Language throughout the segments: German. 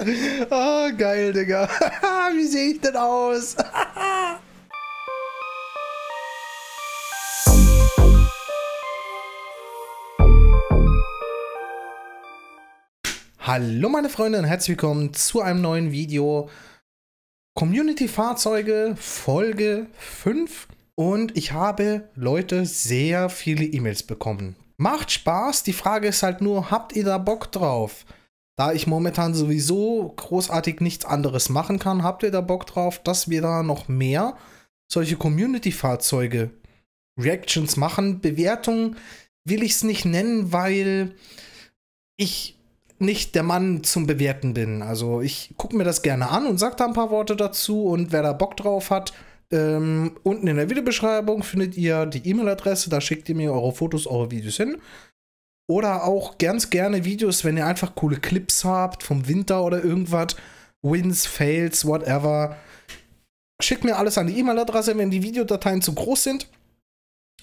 oh, geil, Digga. Wie sehe ich denn aus? Hallo meine Freunde und herzlich willkommen zu einem neuen Video. Community Fahrzeuge Folge 5 und ich habe Leute sehr viele E-Mails bekommen. Macht Spaß, die Frage ist halt nur, habt ihr da Bock drauf? Da ich momentan sowieso großartig nichts anderes machen kann, habt ihr da Bock drauf, dass wir da noch mehr solche Community-Fahrzeuge, Reactions machen. Bewertung will ich es nicht nennen, weil ich nicht der Mann zum Bewerten bin. Also ich gucke mir das gerne an und sage da ein paar Worte dazu und wer da Bock drauf hat, ähm, unten in der Videobeschreibung findet ihr die E-Mail-Adresse, da schickt ihr mir eure Fotos, eure Videos hin. Oder auch ganz gerne Videos, wenn ihr einfach coole Clips habt vom Winter oder irgendwas. Wins, Fails, whatever. Schickt mir alles an die E-Mail-Adresse, wenn die Videodateien zu groß sind.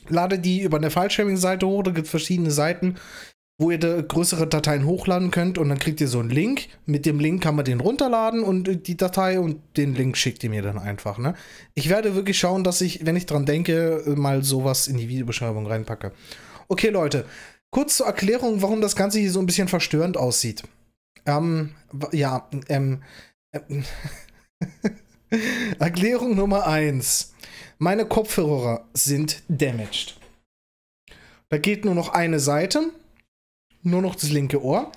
Lade die über eine File-Sharing-Seite hoch. Da gibt es verschiedene Seiten, wo ihr da größere Dateien hochladen könnt. Und dann kriegt ihr so einen Link. Mit dem Link kann man den runterladen und die Datei und den Link schickt ihr mir dann einfach. Ne? Ich werde wirklich schauen, dass ich, wenn ich dran denke, mal sowas in die Videobeschreibung reinpacke. Okay, Leute. Kurz zur Erklärung, warum das Ganze hier so ein bisschen verstörend aussieht. Ähm, ja, ähm, ähm Erklärung Nummer 1. Meine Kopfhörer sind damaged. Da geht nur noch eine Seite, nur noch das linke Ohr.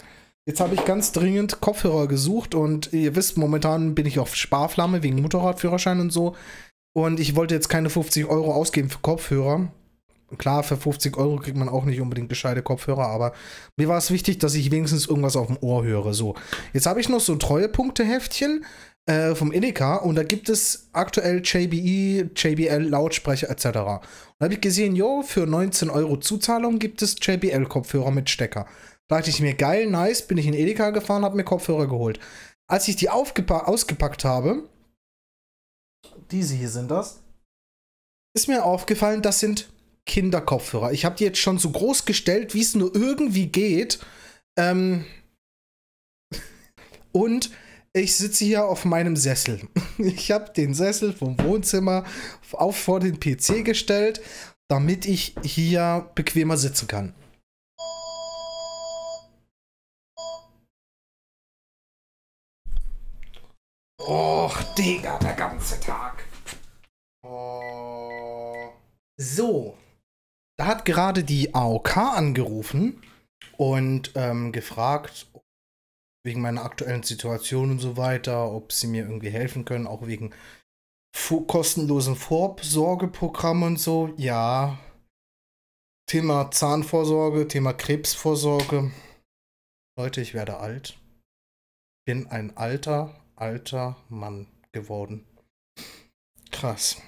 Jetzt habe ich ganz dringend Kopfhörer gesucht und ihr wisst, momentan bin ich auf Sparflamme wegen Motorradführerschein und so. Und ich wollte jetzt keine 50 Euro ausgeben für Kopfhörer klar, für 50 Euro kriegt man auch nicht unbedingt gescheite Kopfhörer, aber mir war es wichtig, dass ich wenigstens irgendwas auf dem Ohr höre. So, jetzt habe ich noch so Treuepunkteheftchen äh, vom Edeka und da gibt es aktuell JBE, JBL Lautsprecher etc. Und da habe ich gesehen, jo, für 19 Euro Zuzahlung gibt es JBL Kopfhörer mit Stecker. Da dachte ich mir, geil, nice, bin ich in Edeka gefahren, habe mir Kopfhörer geholt. Als ich die ausgepackt habe, diese hier sind das, ist mir aufgefallen, das sind Kinderkopfhörer. Ich habe die jetzt schon so groß gestellt, wie es nur irgendwie geht. Ähm und ich sitze hier auf meinem Sessel. Ich habe den Sessel vom Wohnzimmer auf vor den PC gestellt, damit ich hier bequemer sitzen kann. Och, Digga, der ganze Tag. Oh. So, da hat gerade die AOK angerufen und ähm, gefragt, wegen meiner aktuellen Situation und so weiter, ob sie mir irgendwie helfen können, auch wegen kostenlosen Vorsorgeprogramm und so. Ja. Thema Zahnvorsorge, Thema Krebsvorsorge. Leute, ich werde alt. Bin ein alter, alter Mann geworden. Krass.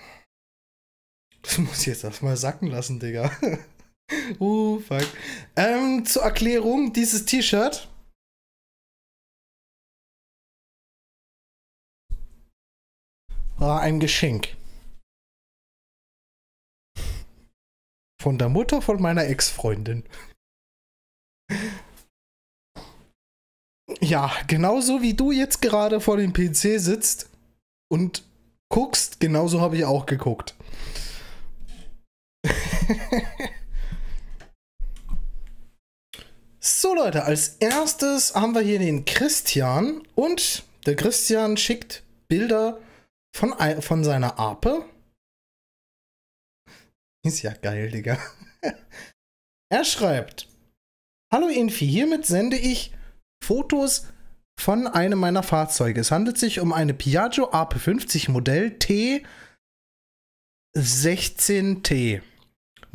Das muss ich jetzt erstmal sacken lassen, Digga. oh, fuck. Ähm, zur Erklärung, dieses T-Shirt. war ein Geschenk. Von der Mutter von meiner Ex-Freundin. Ja, genauso wie du jetzt gerade vor dem PC sitzt und guckst, genauso habe ich auch geguckt. so Leute, als erstes haben wir hier den Christian und der Christian schickt Bilder von, von seiner Ape. Ist ja geil, Digga. Er schreibt, Hallo Infi, hiermit sende ich Fotos von einem meiner Fahrzeuge. Es handelt sich um eine Piaggio AP50 Modell T16T.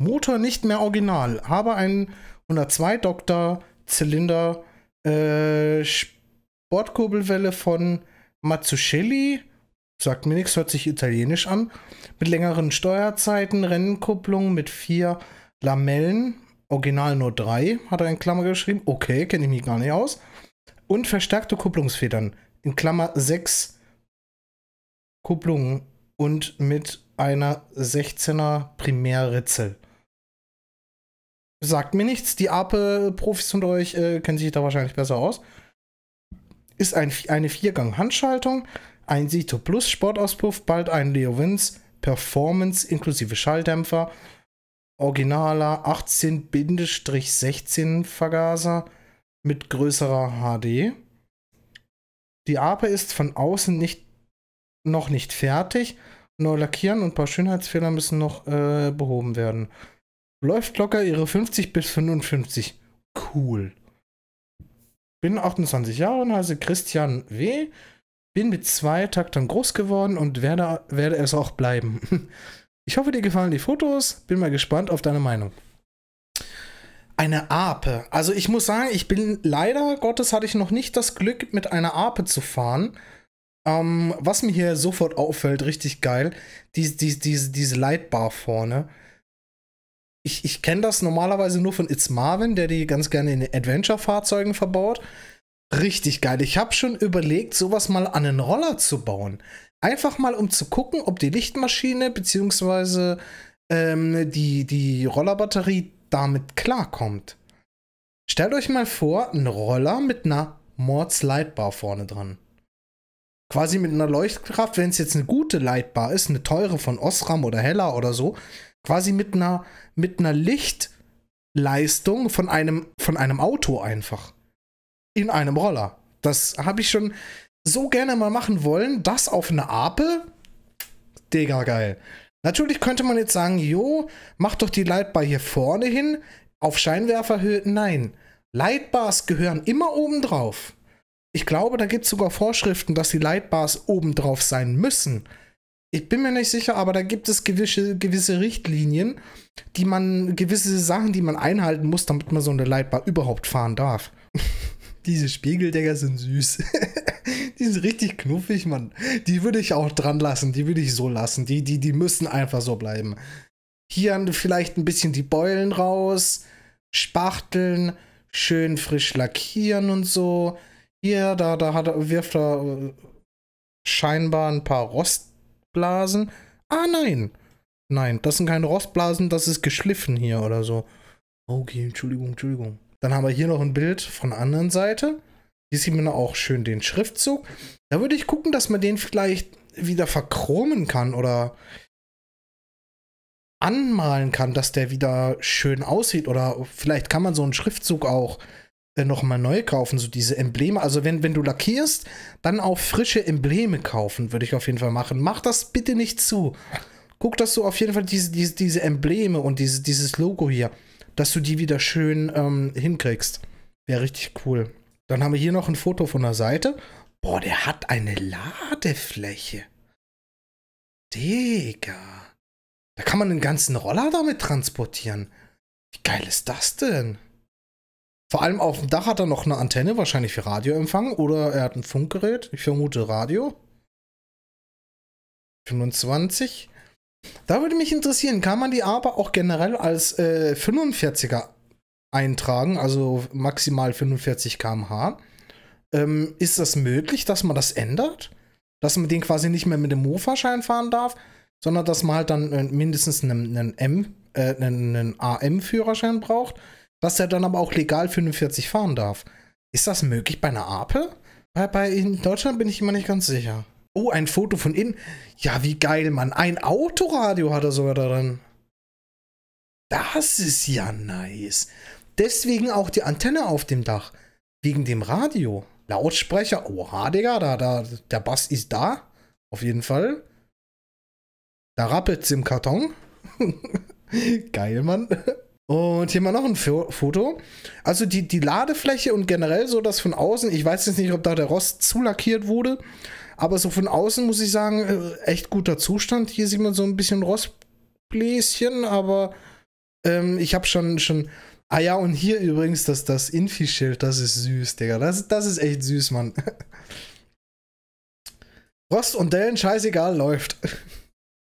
Motor nicht mehr original, aber ein 102 Doktor Zylinder äh, Sportkurbelwelle von Mazzucchelli. Sagt mir nichts, hört sich italienisch an. Mit längeren Steuerzeiten, Rennenkupplung mit vier Lamellen. Original nur drei, hat er in Klammer geschrieben. Okay, kenne ich mich gar nicht aus. Und verstärkte Kupplungsfedern. In Klammer sechs Kupplungen und mit einer 16er Primärritzel. Sagt mir nichts. Die APE-Profis unter euch äh, kennen sich da wahrscheinlich besser aus. Ist ein, eine Viergang-Handschaltung, ein Sito Plus Sportauspuff, bald ein Leo Vince Performance inklusive Schalldämpfer, originaler 18-16 Vergaser mit größerer HD. Die Ape ist von außen nicht, noch nicht fertig. Neu lackieren und ein paar Schönheitsfehler müssen noch äh, behoben werden. Läuft locker ihre 50 bis 55. Cool. Bin 28 Jahre und heiße Christian W. Bin mit zwei Taktern groß geworden und werde, werde es auch bleiben. Ich hoffe, dir gefallen die Fotos. Bin mal gespannt auf deine Meinung. Eine Ape. Also ich muss sagen, ich bin leider Gottes hatte ich noch nicht das Glück, mit einer Ape zu fahren. Ähm, was mir hier sofort auffällt, richtig geil, diese, diese, diese, diese Leitbar vorne ich, ich kenne das normalerweise nur von It's Marvin, der die ganz gerne in Adventure-Fahrzeugen verbaut. Richtig geil. Ich habe schon überlegt, sowas mal an einen Roller zu bauen. Einfach mal, um zu gucken, ob die Lichtmaschine bzw. Ähm, die, die Rollerbatterie damit klarkommt. Stellt euch mal vor, einen Roller mit einer Mords Lightbar vorne dran. Quasi mit einer Leuchtkraft, wenn es jetzt eine gute Lightbar ist, eine teure von Osram oder Hella oder so, quasi mit einer, mit einer Lichtleistung von einem, von einem Auto einfach. In einem Roller. Das habe ich schon so gerne mal machen wollen. Das auf eine Ape? Digga, geil. Natürlich könnte man jetzt sagen, jo, mach doch die Leitbar hier vorne hin, auf Scheinwerferhöhe. Nein, Leitbars gehören immer oben drauf. Ich glaube, da gibt es sogar Vorschriften, dass die Leitbars oben drauf sein müssen ich bin mir nicht sicher, aber da gibt es gewisse, gewisse Richtlinien, die man, gewisse Sachen, die man einhalten muss, damit man so eine Leitbar überhaupt fahren darf. Diese Spiegeldecker sind süß. die sind richtig knuffig, Mann. Die würde ich auch dran lassen, die würde ich so lassen. Die, die, die müssen einfach so bleiben. Hier vielleicht ein bisschen die Beulen raus, spachteln, schön frisch lackieren und so. Hier, da, da hat, wirft er äh, scheinbar ein paar Rost Rostblasen. Ah, nein. Nein, das sind keine Rostblasen, das ist geschliffen hier oder so. Okay, Entschuldigung, Entschuldigung. Dann haben wir hier noch ein Bild von der anderen Seite. Hier sieht man auch schön den Schriftzug. Da würde ich gucken, dass man den vielleicht wieder verchromen kann oder anmalen kann, dass der wieder schön aussieht. Oder vielleicht kann man so einen Schriftzug auch äh, nochmal neu kaufen, so diese Embleme. Also wenn, wenn du lackierst, dann auch frische Embleme kaufen, würde ich auf jeden Fall machen. Mach das bitte nicht zu. Guck, dass du auf jeden Fall diese, diese, diese Embleme und diese, dieses Logo hier, dass du die wieder schön ähm, hinkriegst. Wäre richtig cool. Dann haben wir hier noch ein Foto von der Seite. Boah, der hat eine Ladefläche. Digga. Da kann man einen ganzen Roller damit transportieren. Wie geil ist das denn? Vor allem auf dem Dach hat er noch eine Antenne, wahrscheinlich für Radioempfang. Oder er hat ein Funkgerät. Ich vermute Radio. 25. Da würde mich interessieren, kann man die aber auch generell als äh, 45er eintragen, also maximal 45 km/h? Ähm, ist das möglich, dass man das ändert? Dass man den quasi nicht mehr mit dem Mofa-Schein fahren darf, sondern dass man halt dann äh, mindestens einen, einen äh, einen, einen AM-Führerschein braucht, dass er dann aber auch legal 45 fahren darf. Ist das möglich bei einer Ape? Weil bei in Deutschland bin ich immer nicht ganz sicher. Oh, ein Foto von innen. Ja, wie geil, Mann. Ein Autoradio hat er sogar da drin. Das ist ja nice. Deswegen auch die Antenne auf dem Dach. Wegen dem Radio. Lautsprecher. Oha, Digga, da, da, der Bass ist da. Auf jeden Fall. Da rappelt's im Karton. geil, Mann. Und hier mal noch ein Foto. Also die, die Ladefläche und generell so das von außen. Ich weiß jetzt nicht, ob da der Rost zu lackiert wurde. Aber so von außen muss ich sagen, äh, echt guter Zustand. Hier sieht man so ein bisschen Rostbläschen, aber ähm, ich habe schon, schon. Ah ja, und hier übrigens das, das Infi-Schild, das ist süß, Digga. Das, das ist echt süß, Mann. Rost und Dellen, scheißegal, läuft.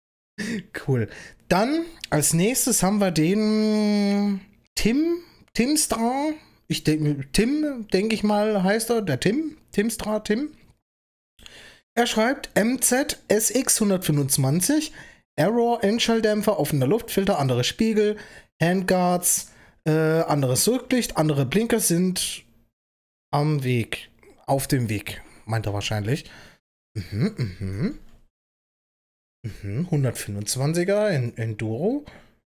cool. Dann als nächstes haben wir den Tim, Timstra. Ich denke, Tim, denke ich mal, heißt er, der Tim, Timstra, Tim. Er schreibt MZ SX125, Error, Endschalldämpfer, offener Luftfilter, andere Spiegel, Handguards, äh, anderes Rücklicht, andere Blinker sind am Weg, auf dem Weg, meint er wahrscheinlich. Mhm, mhm. 125er mhm, in Enduro.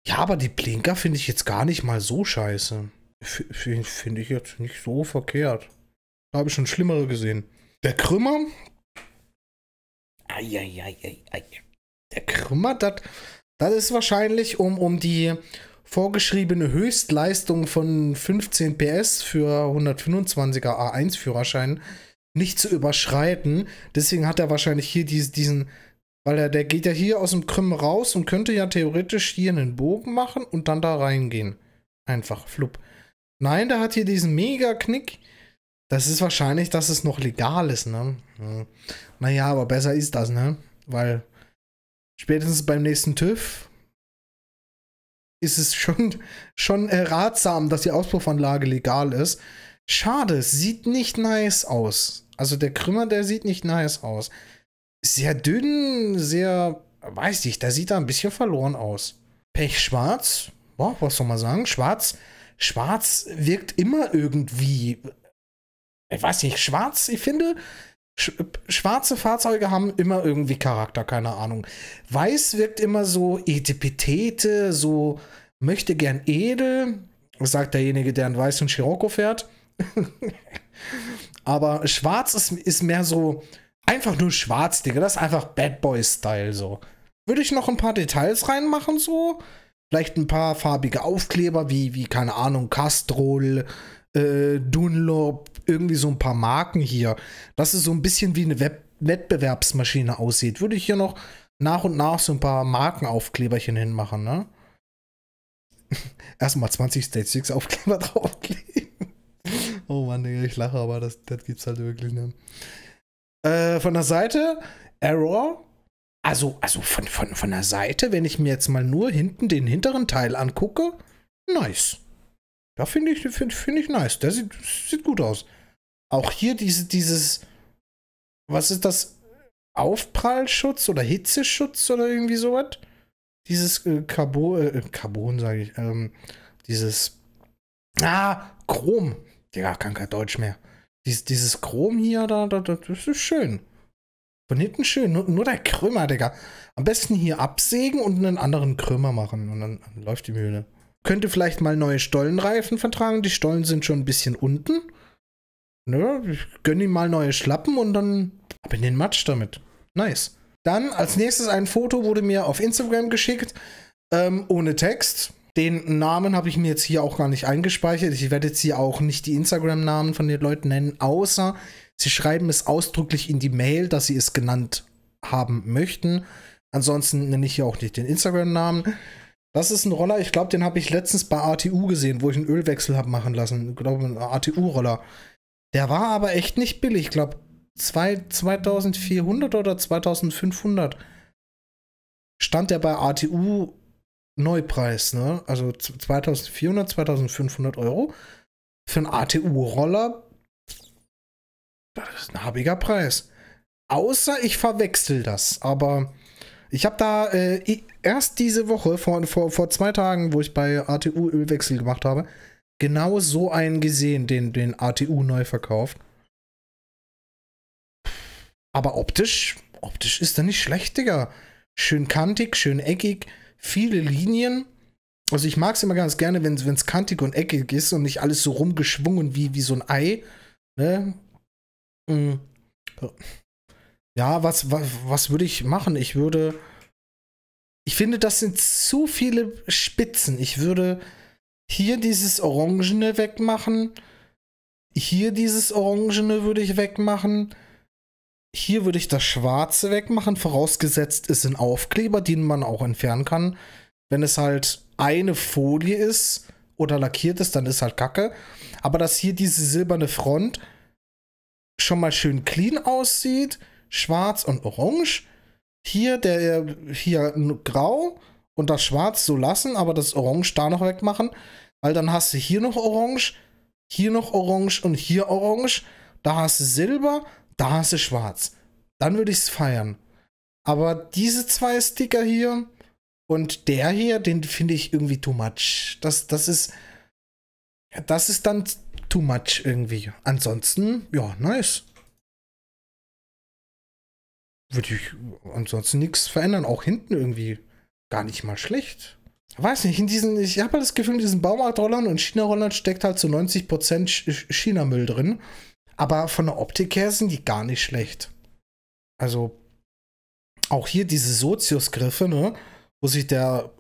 Ja, aber die Blinker finde ich jetzt gar nicht mal so scheiße. Finde ich jetzt nicht so verkehrt. Da habe ich schon schlimmere gesehen. Der Krümmer. Eieieiei. Der Krümmer, das ist wahrscheinlich, um, um die vorgeschriebene Höchstleistung von 15 PS für 125er A1-Führerschein nicht zu überschreiten. Deswegen hat er wahrscheinlich hier dies, diesen weil der, der geht ja hier aus dem Krümmen raus und könnte ja theoretisch hier einen Bogen machen und dann da reingehen. Einfach, flupp. Nein, der hat hier diesen Mega-Knick. Das ist wahrscheinlich, dass es noch legal ist, ne? Naja, aber besser ist das, ne? Weil spätestens beim nächsten TÜV ist es schon, schon ratsam, dass die Auspuffanlage legal ist. Schade, sieht nicht nice aus. Also der Krümmer, der sieht nicht nice aus sehr dünn, sehr, weiß nicht, da sieht er ein bisschen verloren aus. Pech schwarz, boah, was soll man sagen? Schwarz, schwarz wirkt immer irgendwie, ich weiß nicht, schwarz, ich finde, sch schwarze Fahrzeuge haben immer irgendwie Charakter, keine Ahnung. Weiß wirkt immer so etipetete, so möchte gern edel, sagt derjenige, der einen weißen Scirocco fährt. Aber schwarz ist, ist mehr so, einfach nur schwarz, Digga. Das ist einfach Bad Boy-Style so. Würde ich noch ein paar Details reinmachen, so. Vielleicht ein paar farbige Aufkleber, wie, wie keine Ahnung, Castrol, äh, Dunlop, irgendwie so ein paar Marken hier. Dass es so ein bisschen wie eine Web Wettbewerbsmaschine aussieht. Würde ich hier noch nach und nach so ein paar Markenaufkleberchen hinmachen, ne? Erstmal 20 Stage 6 Aufkleber draufkleben. oh Mann, Digga, ich lache, aber das, das gibt's halt wirklich, ne? Äh, von der Seite, Error. Also, also von, von, von der Seite, wenn ich mir jetzt mal nur hinten den hinteren Teil angucke, nice. Da finde ich, find, find ich nice. Der sieht, sieht gut aus. Auch hier diese, dieses, was ist das? Aufprallschutz oder Hitzeschutz oder irgendwie sowas? Dieses äh, Carbon, äh, Carbon sage ich, ähm, dieses, ah, Chrom. Digga, kann kein Deutsch mehr. Dies, dieses Chrom hier, da, da, das ist schön. Von hinten schön. Nur, nur, der Krümmer, Digga. Am besten hier absägen und einen anderen Krümmer machen. Und dann läuft die Mühle. Könnte vielleicht mal neue Stollenreifen vertragen. Die Stollen sind schon ein bisschen unten. Ne? Ich gönne ihm mal neue Schlappen und dann ab in den Matsch damit. Nice. Dann als nächstes ein Foto wurde mir auf Instagram geschickt. Ähm, ohne Text. Den Namen habe ich mir jetzt hier auch gar nicht eingespeichert. Ich werde jetzt hier auch nicht die Instagram-Namen von den Leuten nennen, außer sie schreiben es ausdrücklich in die Mail, dass sie es genannt haben möchten. Ansonsten nenne ich hier auch nicht den Instagram-Namen. Das ist ein Roller, ich glaube, den habe ich letztens bei ATU gesehen, wo ich einen Ölwechsel habe machen lassen. Ich glaube, ein ATU-Roller. Der war aber echt nicht billig. Ich glaube, 2400 oder 2500 stand der bei ATU Neupreis, ne? Also 2400, 2500 Euro für einen ATU-Roller. Das ist ein habiger Preis. Außer ich verwechsel das. Aber ich habe da äh, erst diese Woche, vor, vor, vor zwei Tagen, wo ich bei ATU Ölwechsel gemacht habe, genau so einen gesehen, den, den ATU neu verkauft. Aber optisch, optisch ist er nicht schlecht, Digga. Schön kantig, schön eckig viele Linien. Also ich mag es immer ganz gerne, wenn es kantig und eckig ist und nicht alles so rumgeschwungen wie, wie so ein Ei. Ne? Mm. Ja, was, was, was würde ich machen? Ich würde. Ich finde, das sind zu viele Spitzen. Ich würde hier dieses Orangene wegmachen. Hier dieses Orangene würde ich wegmachen. Hier würde ich das Schwarze wegmachen, vorausgesetzt es sind Aufkleber, den man auch entfernen kann. Wenn es halt eine Folie ist oder lackiert ist, dann ist halt Kacke. Aber dass hier diese silberne Front schon mal schön clean aussieht, schwarz und orange. Hier der hier grau und das schwarz so lassen, aber das orange da noch wegmachen, weil dann hast du hier noch orange, hier noch orange und hier orange, da hast du silber, da hast du schwarz. Dann würde ich es feiern. Aber diese zwei Sticker hier und der hier, den finde ich irgendwie too much. Das, das ist. Das ist dann too much irgendwie. Ansonsten, ja, nice. Würde ich ansonsten nichts verändern. Auch hinten irgendwie gar nicht mal schlecht. Weiß nicht, in diesen, ich habe halt das Gefühl, in diesen Baumarktrollern und China-Rollern steckt halt zu so 90% China-Müll drin. Aber von der Optik her sind die gar nicht schlecht. Also auch hier diese Sozius-Griffe, ne? Wo sich der,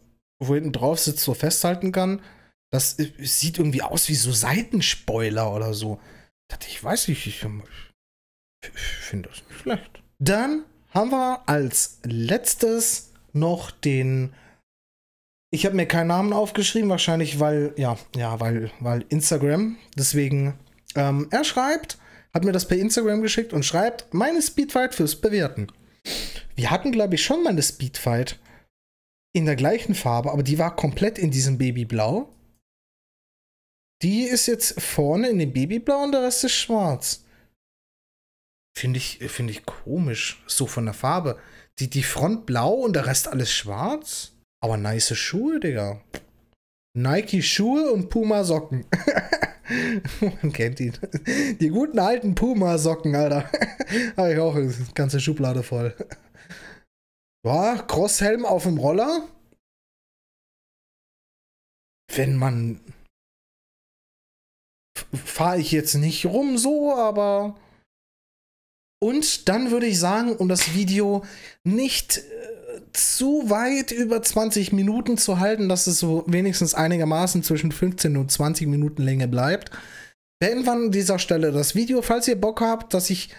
wo hinten drauf sitzt, so festhalten kann. Das äh, sieht irgendwie aus wie so Seitenspoiler oder so. Ich weiß nicht, ich, ich finde das nicht schlecht. Dann haben wir als letztes noch den. Ich habe mir keinen Namen aufgeschrieben, wahrscheinlich weil, ja, ja, weil, weil Instagram. Deswegen, ähm, er schreibt, hat mir das per Instagram geschickt und schreibt, meine Speedfight fürs Bewerten. Wir hatten, glaube ich, schon mal eine Speedfight in der gleichen Farbe, aber die war komplett in diesem Babyblau. Die ist jetzt vorne in dem Babyblau und der Rest ist schwarz. Finde ich, find ich komisch, so von der Farbe. Die, die Front blau und der Rest alles schwarz? Aber nice Schuhe, Digga. Nike Schuhe und Puma Socken. Man kennt ihn. Die guten alten Puma-Socken, Alter. Habe ich auch eine ganze Schublade voll. Boah, Crosshelm auf dem Roller. Wenn man. Fahre ich jetzt nicht rum so, aber und dann würde ich sagen, um das Video nicht äh, zu weit über 20 Minuten zu halten, dass es so wenigstens einigermaßen zwischen 15 und 20 Minuten Länge bleibt, beenden wir an dieser Stelle das Video. Falls ihr Bock habt, dass ich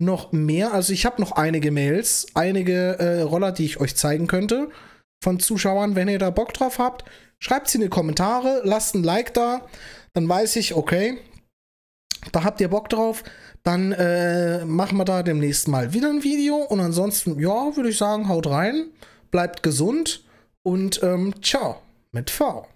noch mehr, also ich habe noch einige Mails, einige äh, Roller, die ich euch zeigen könnte von Zuschauern. Wenn ihr da Bock drauf habt, schreibt sie in die Kommentare, lasst ein Like da, dann weiß ich, okay, da habt ihr Bock drauf, dann äh, machen wir da demnächst mal wieder ein Video. Und ansonsten, ja, würde ich sagen, haut rein, bleibt gesund und ähm, ciao mit V.